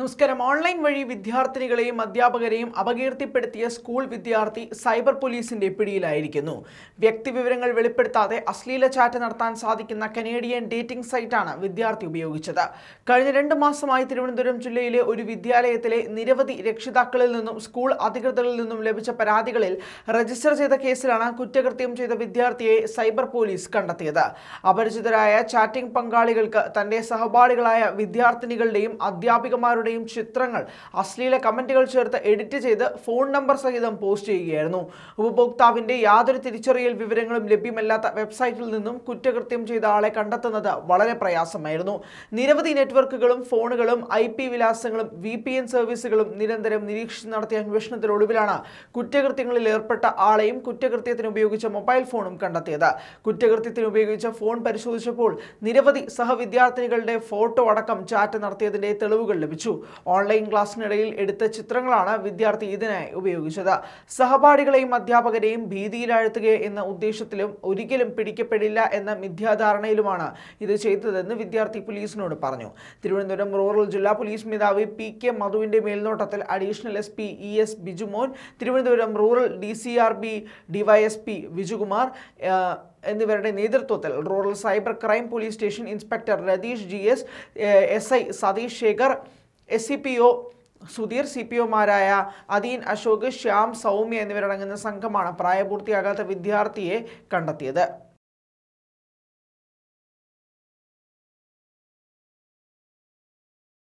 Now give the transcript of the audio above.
നമസ്കാരം ഓൺലൈൻ വഴി വിദ്യാർത്ഥിനികളെയും അധ്യാപകരെയും അപകീർത്തിപ്പെടുത്തിയ സ്കൂൾ വിദ്യാർത്ഥി സൈബർ പോലീസിന്റെ പിടിയിലായിരിക്കുന്നു വ്യക്തിവിവരങ്ങൾ വെളിപ്പെടുത്താതെ അശ്ലീല ചാറ്റ് നടത്താൻ സാധിക്കുന്ന കനേഡിയൻ ഡേറ്റിംഗ് സൈറ്റാണ് വിദ്യാർത്ഥി ഉപയോഗിച്ചത് കഴിഞ്ഞ രണ്ട് മാസമായി തിരുവനന്തപുരം ജില്ലയിലെ ഒരു വിദ്യാലയത്തിലെ നിരവധി രക്ഷിതാക്കളിൽ നിന്നും സ്കൂൾ അധികൃതരിൽ നിന്നും ലഭിച്ച പരാതികളിൽ രജിസ്റ്റർ ചെയ്ത കേസിലാണ് കുറ്റകൃത്യം ചെയ്ത വിദ്യാർത്ഥിയെ സൈബർ പോലീസ് കണ്ടെത്തിയത് അപരിചിതരായ ചാറ്റിംഗ് പങ്കാളികൾക്ക് തന്റെ സഹപാഠികളായ വിദ്യാർത്ഥിനികളുടെയും അധ്യാപികമാരുടെ ആളുകളുടെയും ചിത്രങ്ങൾ അശ്ലീല കമൻറ്റുകൾ ചേർത്ത് എഡിറ്റ് ചെയ്ത് ഫോൺ നമ്പർ സഹിതം പോസ്റ്റ് ചെയ്യുകയായിരുന്നു ഉപഭോക്താവിൻ്റെ യാതൊരു തിരിച്ചറിയൽ വിവരങ്ങളും ലഭ്യമല്ലാത്ത വെബ്സൈറ്റിൽ നിന്നും കുറ്റകൃത്യം ചെയ്ത ആളെ കണ്ടെത്തുന്നത് വളരെ പ്രയാസമായിരുന്നു നിരവധി നെറ്റ്വർക്കുകളും ഫോണുകളും ഐ പി വിലാസങ്ങളും വി പി എൻ സർവീസുകളും നിരന്തരം നിരീക്ഷിച്ച് നടത്തിയ അന്വേഷണത്തിനൊടുവിലാണ് കുറ്റകൃത്യങ്ങളിൽ ഏർപ്പെട്ട ആളെയും കുറ്റകൃത്യത്തിന് ഉപയോഗിച്ച മൊബൈൽ ഫോണും കണ്ടെത്തിയത് കുറ്റകൃത്യത്തിന് ഉപയോഗിച്ച ഫോൺ പരിശോധിച്ചപ്പോൾ നിരവധി സഹവിദ്യാർത്ഥിനികളുടെ ഫോട്ടോ അടക്കം ചാറ്റ് നടത്തിയതിന്റെ തെളിവുകൾ ലഭിച്ചു ഓൺലൈൻ ക്ലാസ്സിനിടയിൽ എടുത്ത ചിത്രങ്ങളാണ് വിദ്യാർത്ഥി ഇതിനായി ഉപയോഗിച്ചത് സഹപാഠികളെയും അധ്യാപകരെയും ഭീതിയിലാഴ്ത്തുക എന്ന ഉദ്ദേശത്തിലും ഒരിക്കലും പിടിക്കപ്പെടില്ല എന്ന മിഥ്യാധാരണയിലുമാണ് ഇത് ചെയ്തതെന്ന് വിദ്യാർത്ഥി പോലീസിനോട് പറഞ്ഞു തിരുവനന്തപുരം റൂറൽ ജില്ലാ പോലീസ് മേധാവി പി കെ മധുവിന്റെ മേൽനോട്ടത്തിൽ additional S P E S Bijumon Thiruvananthapuram rural D C R B DYSP Vijukumar എന്നിവരുടെ നേതൃത്വത്തിൽ rural cyber crime police station inspector Ratheesh G S S I Satheesh Shekhar S C P O Sudheer C P ഒമാരായ അദീൻ അശോക് ശ്യാം സൗമ്യ എന്നിവരടങ്ങുന്ന സംഘമാണ് പ്രായപൂർത്തിയാകാത്ത വിദ്യാർത്ഥിയെ കണ്ടെത്തിയത്